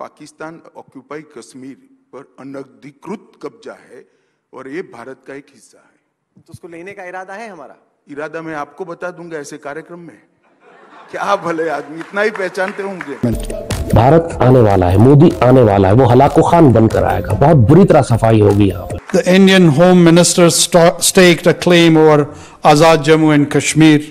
Pakistan occupy Kashmir पर अनधिकृत कब्जा है और ये भारत का एक हिस्सा है तो उसको लेने का इरादा है हमारा इरादा मैं आपको बता दूंगा ऐसे कार्यक्रम में क्या भले आदमी इतना ही पहचानते होंगे भारत आने वाला है मोदी आने वाला है वो हलाको खान बनकर आएगा बहुत बुरी तरह सफाई होगी यहाँ पर Indian home minister staked a claim over Azad Jammu and Kashmir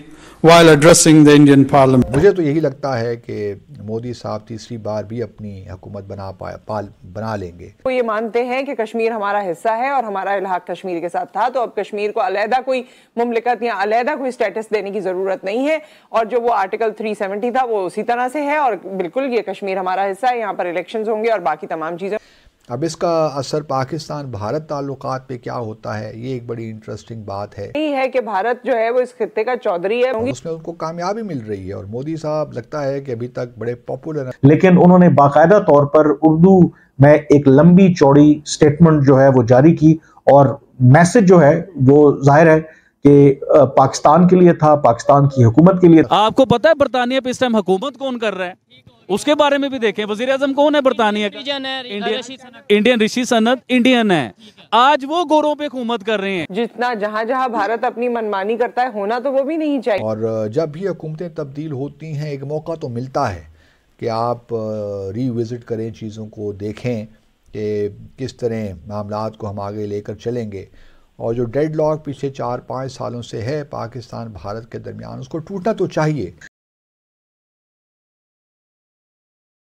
while addressing the Indian Parliament. मुझे तो यही लगता है कि मोदी साहब तीसरी बार भी अपनी हुकूमत बना पाए पाल बना लेंगे वो तो ये मानते हैं कि कश्मीर हमारा हिस्सा है और हमारा इलाहा कश्मीर के साथ था तो अब कश्मीर को अलहदा कोई मुमलिकत या अलहदा कोई स्टेटस देने की ज़रूरत नहीं है और जो वो आर्टिकल 370 था वो उसी तरह से है और बिल्कुल ये कश्मीर हमारा हिस्सा है यहाँ पर इलेक्शन होंगे और बाकी तमाम चीज़ें अब इसका असर पाकिस्तान भारत ताल्लुक पे क्या होता है ये एक बड़ी इंटरेस्टिंग बात है यही है कि भारत जो है वो इस खत्े का चौधरी है उसमें उनको कामयाबी मिल रही है और मोदी साहब लगता है कि अभी तक बड़े पॉपुलर हैं लेकिन उन्होंने बाकायदा तौर पर उर्दू में एक लंबी चौड़ी स्टेटमेंट जो है वो जारी की और मैसेज जो है वो जाहिर है कि पाकिस्तान के लिए था पाकिस्तान की हुकूमत के लिए आपको पता है बरतानिया पे इस टाइम हुकूमत कौन कर रहा है उसके बारे में भी देखें वजीर अजम कौन है बरतानिया इंडियन ऋषि सनत इंडियन है आज वो गोरों पे हुकूमत कर रहे हैं जितना जहाँ जहाँ भारत अपनी मनमानी करता है होना तो वो भी नहीं चाहिए और जब भी हुकूमतें तब्दील होती हैं एक मौका तो मिलता है कि आप रिविजिट करें चीज़ों को देखें कि किस तरह मामला को हम आगे लेकर चलेंगे और जो डेड लॉक पिछले चार पाँच सालों से है पाकिस्तान भारत के दरमियान उसको टूटना तो चाहिए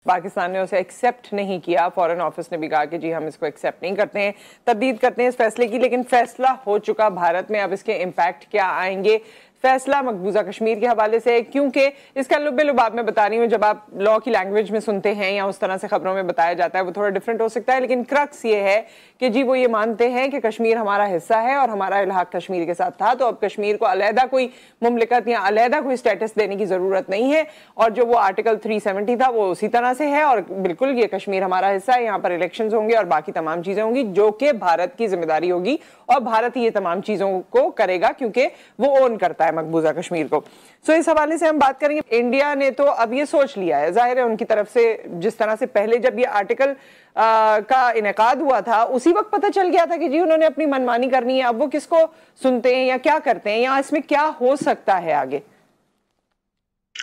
पाकिस्तान ने उसे एक्सेप्ट नहीं किया फॉरेन ऑफिस ने भी कहा कि जी हम इसको एक्सेप्ट नहीं करते हैं तब्दील करते हैं इस फैसले की लेकिन फैसला हो चुका भारत में अब इसके इम्पैक्ट क्या आएंगे फैसला मकबूजा कश्मीर के हवाले से क्योंकि इसका लुबे लुबाब में बता रही हूँ जब आप लॉ की लैंग्वेज में सुनते हैं या उस तरह से खबरों में बताया जाता है वो थोड़ा डिफरेंट हो सकता है लेकिन क्रक्स ये है कि जी वो ये मानते हैं कि कश्मीर हमारा हिस्सा है और हमारा इलाहा कश्मीर के साथ था तो अब कश्मीर को अलहदा कोई मुमलिकत या अलहदा कोई स्टेटस देने की ज़रूरत नहीं है और जो वो आर्टिकल थ्री था वो उसी तरह से है और बिल्कुल ये कश्मीर हमारा हिस्सा है यहाँ पर इलेक्शन होंगे और बाकी तमाम चीज़ें होंगी जो कि भारत की जिम्मेदारी होगी और भारत ये तमाम चीज़ों को करेगा क्योंकि वो ओन करता है मकबूजा कश्मीर को सो so, इस हवाले से हम बात करेंगे इंडिया ने तो अब ये सोच लिया है जाहिर है उनकी तरफ से जिस तरह से पहले जब ये आर्टिकल आ, का इनका हुआ था उसी वक्त पता चल गया था कि जी उन्होंने अपनी मनमानी करनी है अब वो किसको सुनते हैं या क्या करते हैं या इसमें क्या हो सकता है आगे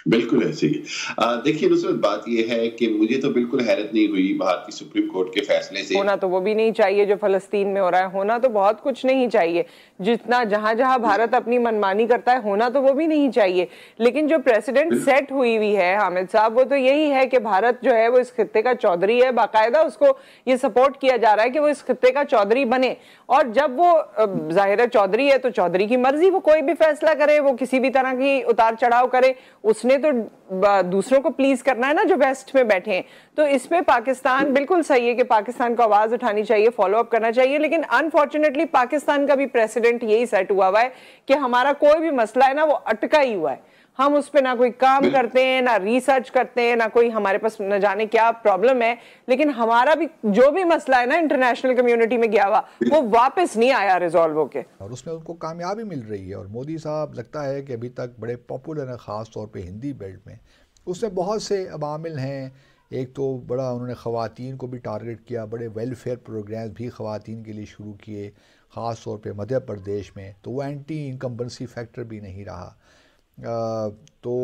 बिल्कुल ऐसे ही देखिए नुसरत बात यह है कि मुझे तो बिल्कुल हैरत नहीं हुई भारतीय सुप्रीम कोर्ट के फैसले से होना तो वो भी नहीं चाहिए जो फलस्तीन में हो रहा है होना तो बहुत कुछ नहीं चाहिए जितना जहां जहां भारत अपनी मनमानी करता है होना तो वो भी नहीं चाहिए लेकिन जो प्रेसिडेंट सेट हुई हुई है हामिद साहब वो तो यही है कि भारत जो है वो इस खत्े का चौधरी है बाकायदा उसको ये सपोर्ट किया जा रहा है कि वो इस खत्े का चौधरी बने और जब वो जाहिर चौधरी है तो चौधरी की मर्जी वो कोई भी फैसला करे वो किसी भी तरह की उतार चढ़ाव करे उसने उसने तो दूसरों को प्लीज करना है ना जो वेस्ट में बैठे हैं तो इसमें पाकिस्तान बिल्कुल सही है कि पाकिस्तान को आवाज उठानी चाहिए फॉलो अप करना चाहिए लेकिन अनफॉर्चुनेटली पाकिस्तान का भी प्रेसिडेंट यही सेट हुआ हुआ है कि हमारा कोई भी मसला है ना वो अटका ही हुआ है हम उस पर ना कोई काम करते हैं ना रिसर्च करते हैं ना कोई हमारे पास न जाने क्या प्रॉब्लम है लेकिन हमारा भी जो भी मसला है ना इंटरनेशनल कम्युनिटी में गया हुआ वो वापस नहीं आया रिजॉल्व होके और उसमें उनको कामयाबी मिल रही है और मोदी साहब लगता है कि अभी तक बड़े पॉपुलर हैं ख़ास तौर पर हिंदी बेल्ट में उसमें बहुत से अवामिल हैं एक तो बड़ा उन्होंने ख़वातीन को भी टारगेट किया बड़े वेलफेयर प्रोग्राम्स भी ख़वातीन के लिए शुरू किए ख़ास तौर पे मध्य प्रदेश में तो वो एंटी इनकम्बेंसी फैक्टर भी नहीं रहा तो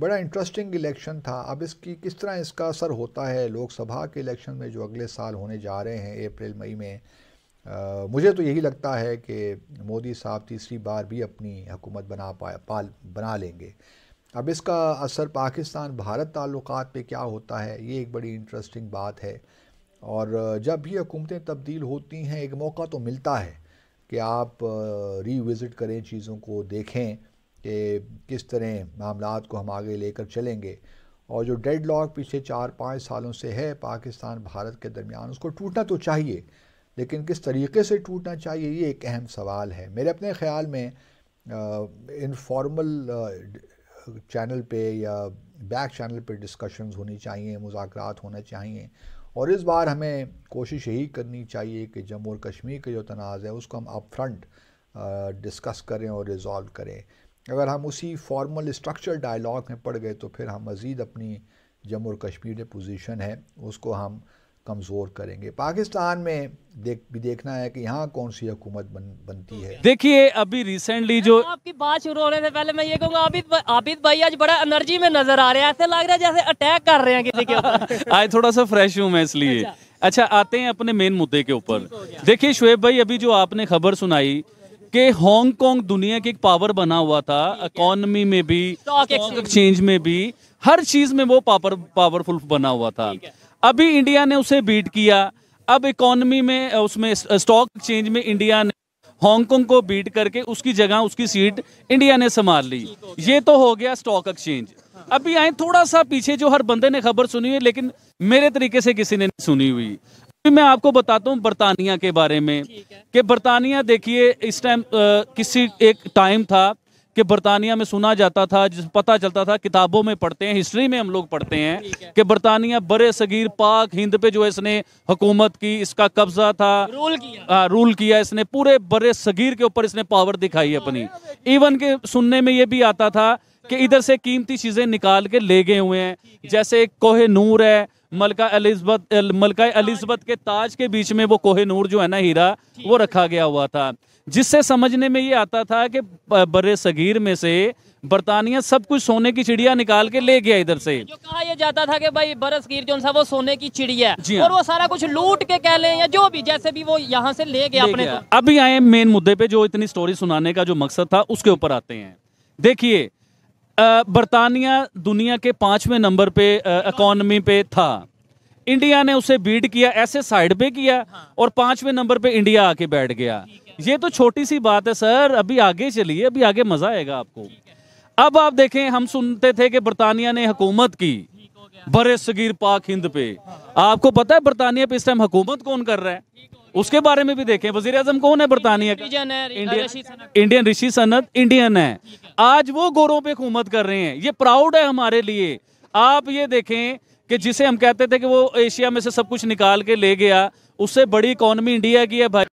बड़ा इंटरेस्टिंग इलेक्शन था अब इसकी किस तरह इसका असर होता है लोकसभा के इलेक्शन में जो अगले साल होने जा रहे हैं अप्रैल मई में आ, मुझे तो यही लगता है कि मोदी साहब तीसरी बार भी अपनी हुकूमत बना पा पाल बना लेंगे अब इसका असर पाकिस्तान भारत ताल्लुक पे क्या होता है ये एक बड़ी इंटरेस्टिंग बात है और जब भी हुकूमतें तब्दील होती हैं एक मौका तो मिलता है कि आप रीविज़िट करें चीज़ों को देखें कि किस तरह मामला को हम आगे लेकर चलेंगे और जो डेड लॉक पिछले चार पाँच सालों से है पाकिस्तान भारत के दरमियान उसको टूटना तो चाहिए लेकिन किस तरीके से टूटना चाहिए ये एक अहम सवाल है मेरे अपने ख्याल में इनफॉर्मल चैनल पे या बैक चैनल पे डिस्कशंस होनी चाहिए मुजाकरात होना चाहिए और इस बार हमें कोशिश यही करनी चाहिए कि जम्मू और कश्मीर के जो तनाज़ है उसको हम अप फ्रंट डिस्कस करें और रिज़ॉल्व करें अगर हम उसी फॉर्मल स्ट्रक्चर डायलॉग में पड़ गए तो फिर हम मज़ीद अपनी जम्मू और कश्मीर में पोजीशन है उसको हम कमज़ोर करेंगे पाकिस्तान में देख भी देखना है कि यहाँ कौन सी हुकूमत बन, बनती है देखिए अभी रिसेंटली जो आपकी बात शुरू होने से पहले मैं ये कहूँगा आबिद आबिद भाई आज बड़ा एनर्जी में नजर आ रहे हैं ऐसे लग रहा है जैसे अटैक कर रहे हैं किसी के आज थोड़ा सा फ्रेश हूँ मैं इसलिए अच्छा, अच्छा आते हैं अपने मेन मुद्दे के ऊपर देखिए शुएब भाई अभी जो आपने खबर सुनाई कि हांगकांग दुनिया की एक पावर बना हुआ था इकोनमी में भी एक्सचेंज में भी हर चीज में वो पावर पावरफुल बना हुआ था अभी इंडिया ने उसे बीट किया अब इकोनमी में उसमें स्टॉक एक्सचेंज में इंडिया ने हांगकांग को बीट करके उसकी जगह उसकी सीट इंडिया ने संभाल ली ये तो हो गया स्टॉक एक्सचेंज अभी आए थोड़ा सा पीछे जो हर बंदे ने खबर सुनी हुई लेकिन मेरे तरीके से किसी ने नहीं सुनी हुई मैं आपको बताता हूँ बरतानिया के बारे में कि बरतानिया देखिए इस टाइम किसी एक टाइम था कि बरतानिया में सुना जाता था जिस पता चलता था किताबों में पढ़ते हैं हिस्ट्री में हम लोग पढ़ते हैं कि बरतानिया बड़े सगीर पाक हिंद पे जो है इसने हुकूमत की इसका कब्जा था रूल किया आ, हाँ, रूल किया इसने पूरे बड़े सगीर के ऊपर इसने पावर दिखाई अपनी इवन के सुनने में ये भी आता था कि इधर से कीमती चीज़ें निकाल के ले गए हुए हैं जैसे कोहे नूर है मलका एलिजबत मलका एलिजबत के ताज के बीच में वो कोहनूर जो है ना हीरा वो रखा गया हुआ था जिससे समझने में ये आता था कि बर्रे सगीर में से बरतानिया सब कुछ सोने की चिड़िया निकाल के ले गया इधर से जो कहा ये जाता था कि भाई बरसगीर जो वो सोने की चिड़िया है हाँ। और वो सारा कुछ लूट के कह लें या जो भी जैसे भी वो यहाँ से ले गया ले अपने गया। अभी आए मेन मुद्दे पे जो इतनी स्टोरी सुनाने का जो मकसद था उसके ऊपर आते हैं देखिए बरतानिया दुनिया के पाँचवें नंबर पे इकॉनमी पे था इंडिया ने उसे बीट किया ऐसे साइड पे किया और पाँचवें नंबर पे इंडिया आके बैठ गया ये तो छोटी सी बात है सर अभी आगे चलिए अभी आगे मज़ा आएगा आपको अब आप देखें हम सुनते थे कि बरतानिया ने हुकूमत की बरे सगीर पाक हिंद पे आपको पता है बरतानिया पे इस टाइम हुकूमत कौन कर रहा है उसके बारे में भी देखें वजीर अजम कौन है बरतानिया इंडियन ऋषि सनत इंडियन है आज वो गोरों पर हुकूमत कर रहे हैं ये प्राउड है हमारे लिए आप ये देखें कि जिसे हम कहते थे कि वो एशिया में से सब कुछ निकाल के ले गया उससे बड़ी इकोनॉमी इंडिया की है भाई